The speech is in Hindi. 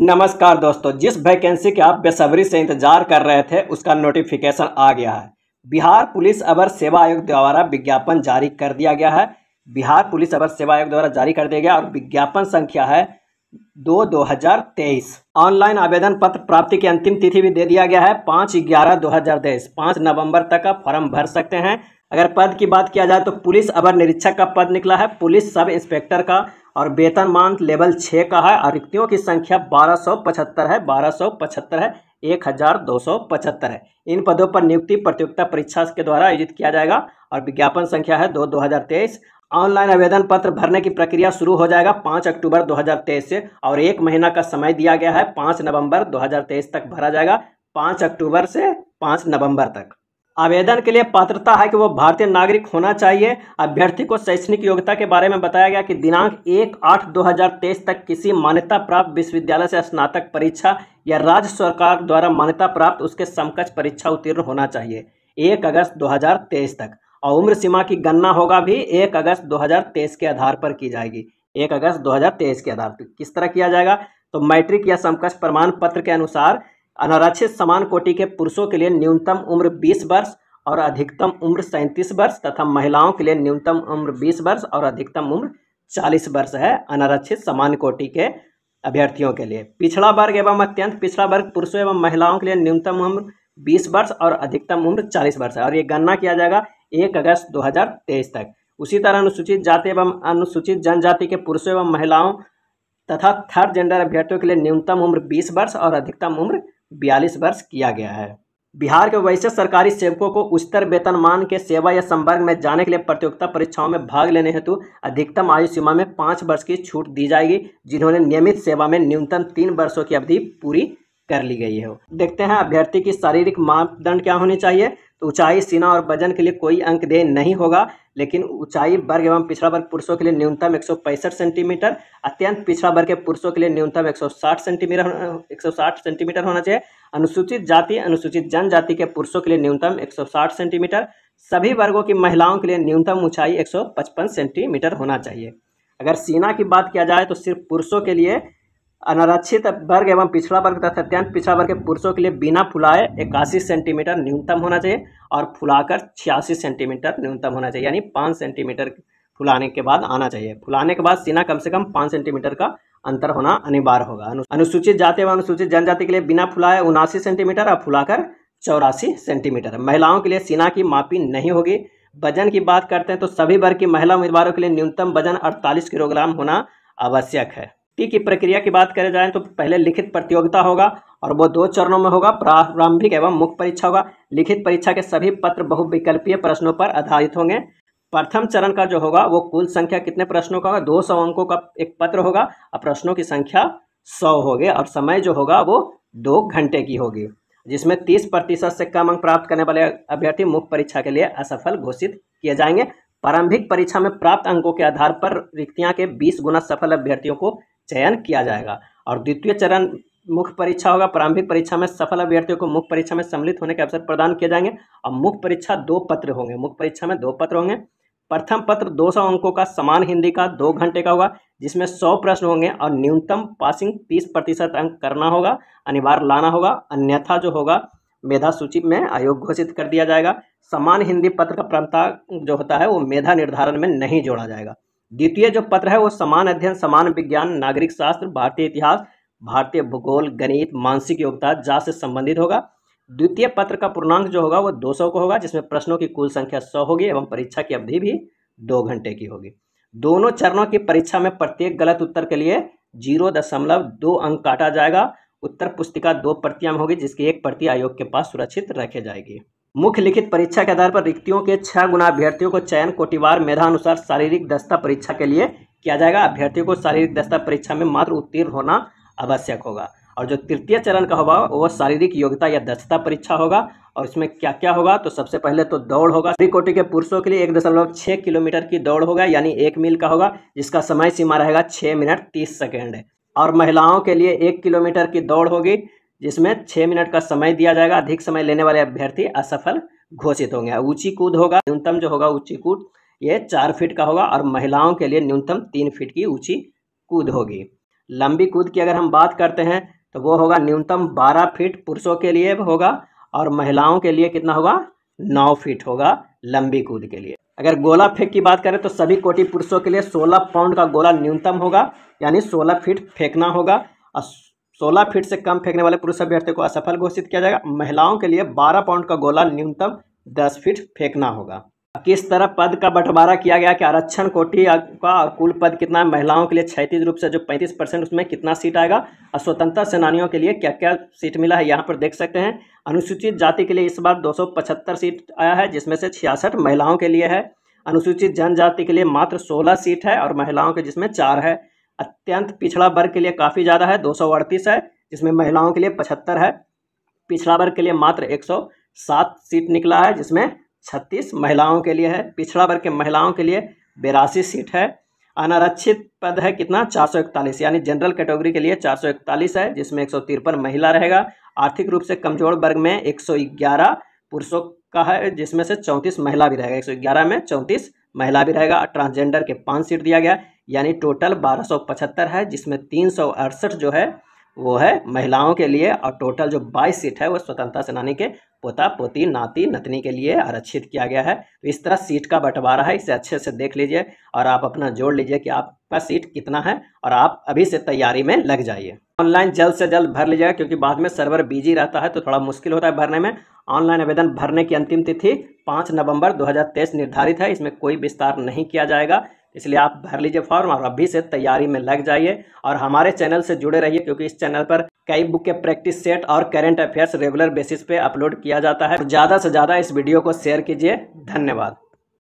नमस्कार दोस्तों जिस वैकेंसी के आप बेसब्री से इंतजार कर रहे थे उसका नोटिफिकेशन आ गया है बिहार पुलिस अवर सेवा आयोग द्वारा विज्ञापन जारी कर दिया गया है बिहार पुलिस अवर सेवा आयोग द्वारा जारी कर दिया गया और विज्ञापन संख्या है दो दो हजार तेईस ऑनलाइन आवेदन पत्र प्राप्ति की अंतिम तिथि भी दे दिया गया है पाँच ग्यारह दो हजार तेईस पाँच नवम्बर तक आप फॉर्म भर सकते हैं अगर पद की बात किया जाए तो पुलिस अवर निरीक्षक का पद निकला है पुलिस सब इंस्पेक्टर का और वेतन मान लेवल छः का है और रिक्तियों की संख्या पचहत्तर है पचहत्तर है एक हज़ार दो सौ पचहत्तर है इन पदों पर नियुक्ति प्रतियोगिता परीक्षा के द्वारा आयोजित किया जाएगा और विज्ञापन संख्या है दो दो हज़ार तेईस ऑनलाइन आवेदन पत्र भरने की प्रक्रिया शुरू हो जाएगा पाँच अक्टूबर दो हज़ार तेईस से और एक महीना का समय दिया गया है दो नवंबर तेईस तक भरा जाएगा पाँच अक्टूबर से पाँच नवंबर तक आवेदन के लिए पात्रता है कि वो भारतीय नागरिक होना चाहिए अभ्यर्थी को शैक्षणिक योग्यता के बारे में बताया गया कि दिनांक एक आठ दो हजार तेईस तक किसी मान्यता प्राप्त विश्वविद्यालय से स्नातक परीक्षा या राज्य सरकार द्वारा मान्यता प्राप्त उसके समकक्ष परीक्षा उत्तीर्ण होना चाहिए एक अगस्त 2023 तक और उम्र सीमा की गणना होगा भी एक अगस्त तेईस के आधार पर की जाएगी एक अगस्त तेईस के आधार पर किस तरह किया जाएगा तो मैट्रिक या समकक्ष प्रमाण पत्र के अनुसार अनारक्षित समान कोटि के पुरुषों के लिए न्यूनतम उम्र 20 वर्ष और अधिकतम उम्र सैंतीस वर्ष तथा महिलाओं के लिए न्यूनतम उम्र 20 वर्ष और अधिकतम उम्र 40 वर्ष है अनारक्षित समान कोटि के अभ्यर्थियों के लिए पिछड़ा वर्ग एवं अत्यंत पिछड़ा वर्ग पुरुषों एवं महिलाओं के लिए न्यूनतम उम्र 20 वर्ष और अधिकतम उम्र 40 वर्ष है और ये गणना किया जाएगा एक अगस्त दो तक उसी तरह अनुसूचित जाति एवं अनुसूचित जनजाति के पुरुषों एवं महिलाओं तथा थर्ड जेंडर अभ्यर्थियों के लिए न्यूनतम उम्र बीस वर्ष और अधिकतम उम्र बयालीस वर्ष किया गया है बिहार के वैसे सरकारी सेवकों को उच्चतर वेतनमान के सेवा या संपर्क में जाने के लिए प्रतियोगिता परीक्षाओं में भाग लेने हेतु अधिकतम आयु सीमा में पाँच वर्ष की छूट दी जाएगी जिन्होंने नियमित सेवा में न्यूनतम तीन वर्षों की अवधि पूरी कर ली गई है देखते हैं अभ्यर्थी की शारीरिक मापदंड क्या होनी चाहिए तो ऊंचाई सीना और वजन के लिए कोई अंक दे नहीं होगा लेकिन ऊंचाई वर्ग एवं पिछड़ा वर्ग पुरुषों के लिए न्यूनतम एक सेंटीमीटर अत्यंत पिछड़ा वर्ग के पुरुषों के लिए न्यूनतम 160 सेंटीमीटर 160 सेंटीमीटर होना चाहिए अनुसूचित जाति अनुसूचित जनजाति के पुरुषों के लिए न्यूनतम 160 सेंटीमीटर सभी वर्गों की महिलाओं के लिए न्यूनतम ऊंचाई एक सेंटीमीटर होना चाहिए अगर सीना की बात किया जाए तो सिर्फ पुरुषों के लिए अनारक्षित वर्ग एवं पिछड़ा वर्ग तथा अत्यंत पिछड़ा वर्ग के पुरुषों के लिए बिना फुलाए इक्यासी सेंटीमीटर न्यूनतम होना चाहिए और फुलाकर छियासी सेंटीमीटर न्यूनतम होना चाहिए यानी पाँच सेंटीमीटर फुलाने के बाद आना चाहिए फुलाने के बाद सीना कम से कम पाँच सेंटीमीटर का अंतर होना अनिवार्य होगा अनुसूचित जाति एवं अनुसूचित जनजाति के लिए बिना फुलाए उनासी सेंटीमीटर और फुलाकर चौरासी सेंटीमीटर महिलाओं के लिए सीना की मापी नहीं होगी वजन की बात करते हैं तो सभी वर्ग की महिला उम्मीदवारों के लिए न्यूनतम वजन अड़तालीस किलोग्राम होना आवश्यक है पी की प्रक्रिया की बात करें जाए तो पहले लिखित प्रतियोगिता होगा और वो दो चरणों में होगा प्रारंभिक एवं मुख्य परीक्षा होगा लिखित परीक्षा के सभी पत्र बहुविकल्पीय प्रश्नों पर आधारित होंगे प्रथम चरण का जो होगा वो कुल संख्या कितने प्रश्नों का होगा दो सौ अंकों का एक पत्र होगा और प्रश्नों की संख्या सौ होगी और समय जो होगा वो दो घंटे की होगी जिसमें तीस प्रतिशत से कम अंक प्राप्त करने वाले अभ्यर्थी मुख्य परीक्षा के लिए असफल घोषित किए जाएंगे प्रारंभिक परीक्षा में प्राप्त अंकों के आधार पर रिक्तियां के बीस गुना सफल अभ्यर्थियों को चयन किया जाएगा और द्वितीय चरण मुख्य परीक्षा होगा प्रारंभिक परीक्षा में सफल अभ्यर्थियों को मुख्य परीक्षा में सम्मिलित होने के अवसर प्रदान किए जाएंगे और मुख्य परीक्षा दो पत्र होंगे मुख्य परीक्षा में दो पत्र होंगे प्रथम पत्र 200 अंकों का समान हिंदी का दो घंटे का होगा जिसमें 100 प्रश्न होंगे और न्यूनतम पासिंग 30 प्रतिशत अंक करना होगा अनिवार्य लाना होगा अन्यथा जो होगा मेधा सूची में आयोग घोषित कर दिया जाएगा समान हिंदी पत्र का प्रांता जो होता है वो मेधा निर्धारण में नहीं जोड़ा जाएगा द्वितीय जो पत्र है वो समान अध्ययन समान विज्ञान नागरिक शास्त्र भारतीय इतिहास भारतीय भूगोल गणित मानसिक योग्यता जात से संबंधित होगा द्वितीय पत्र का पूर्णांक जो होगा वो 200 का होगा जिसमें प्रश्नों की कुल संख्या 100 होगी एवं परीक्षा की अवधि भी दो घंटे की होगी दोनों चरणों की परीक्षा में प्रत्येक गलत उत्तर के लिए जीरो दशमलव दो अंक काटा जाएगा उत्तर पुस्तिका दो प्रतियां होगी जिसकी एक प्रति आयोग के पास सुरक्षित रखी जाएगी मुख्य लिखित परीक्षा के आधार पर रिक्तियों के छह गुना अभ्यर्थियों को चयन कोटिवार मेधानुसार शारीरिक दस्ता परीक्षा के लिए किया जाएगा अभ्यर्थियों को शारीरिक दस्ता परीक्षा में मात्र उत्तीर्ण होना आवश्यक होगा और जो तृतीय चरण का होगा वो शारीरिक योग्यता या दक्षता परीक्षा होगा और इसमें क्या क्या होगा तो सबसे पहले तो दौड़ होगा श्री कोटि के पुरुषों के लिए एक दशमलव छः किलोमीटर की दौड़ होगा यानी एक मील का होगा जिसका समय सीमा रहेगा छः मिनट तीस सेकेंड और महिलाओं के लिए एक किलोमीटर की दौड़ होगी जिसमें छः मिनट का समय दिया जाएगा अधिक समय लेने वाले अभ्यर्थी असफल घोषित होंगे ऊंची कूद होगा न्यूनतम जो होगा ऊंची कूद ये चार फीट का होगा और महिलाओं के लिए न्यूनतम तीन फीट की ऊंची कूद होगी लंबी कूद की अगर हम बात करते हैं तो वो होगा न्यूनतम बारह फीट पुरुषों के लिए होगा और महिलाओं के लिए कितना होगा नौ फीट होगा लंबी कूद के लिए अगर गोला फेंक की बात करें तो सभी कोटि पुरुषों के लिए सोलह पाउंड का गोला न्यूनतम होगा यानी सोलह फीट फेंकना होगा और सोलह फीट से कम फेंकने वाले पुरुष अभ्यर्थी को असफल घोषित किया जाएगा महिलाओं के लिए बारह पाउंड का गोला न्यूनतम दस फीट फेंकना होगा किस तरह पद का बंटवारा किया गया कि आरक्षण कोटि का कुल पद कितना है महिलाओं के लिए क्षैतिज रूप से जो 35 परसेंट उसमें कितना सीट आएगा और स्वतंत्रता सेनानियों के लिए क्या क्या सीट मिला है यहाँ पर देख सकते हैं अनुसूचित जाति के लिए इस बार दो सीट आया है जिसमें से छियासठ महिलाओं के लिए है अनुसूचित जनजाति के लिए मात्र सोलह सीट है और महिलाओं के जिसमें चार है अत्यंत पिछड़ा वर्ग के लिए काफ़ी ज़्यादा है दो है जिसमें महिलाओं के लिए पचहत्तर है पिछड़ा वर्ग के लिए मात्र एक सीट निकला है जिसमें छत्तीस महिलाओं के लिए है पिछड़ा वर्ग के महिलाओं के लिए बेरासी सीट है अनारक्षित पद है कितना इकतालीस यानी जनरल कैटेगरी के लिए इकतालीस है जिसमें एक महिला रहेगा आर्थिक रूप से कमजोर वर्ग में ग्यारह पुरुषों का है जिसमें से चौंतीस महिला भी रहेगा ग्यारह में चौंतीस महिला भी रहेगा ट्रांसजेंडर के पाँच सीट दिया गया यानी टोटल बारह सौ पचहत्तर है जिसमें तीन सौ अड़सठ जो है वो है महिलाओं के लिए और टोटल जो बाईस सीट है वो स्वतंत्रता सेनानी के पोता पोती नाती नतनी के लिए आरक्षित किया गया है तो इस तरह सीट का बंटवारा है इसे अच्छे से देख लीजिए और आप अपना जोड़ लीजिए कि आपका सीट कितना है और आप अभी से तैयारी में लग जाइए ऑनलाइन जल्द से जल्द भर लीजिएगा क्योंकि बाद में सर्वर बिजी रहता है तो थोड़ा मुश्किल होता है भरने में ऑनलाइन आवेदन भरने की अंतिम तिथि पाँच नवम्बर दो निर्धारित है इसमें कोई विस्तार नहीं किया जाएगा इसलिए आप भर लीजिए फॉर्म और अभी से तैयारी में लग जाइए और हमारे चैनल से जुड़े रहिए क्योंकि इस चैनल पर कई बुक के प्रैक्टिस सेट और करेंट अफेयर्स रेगुलर बेसिस पे अपलोड किया जाता है तो ज़्यादा से ज़्यादा इस वीडियो को शेयर कीजिए धन्यवाद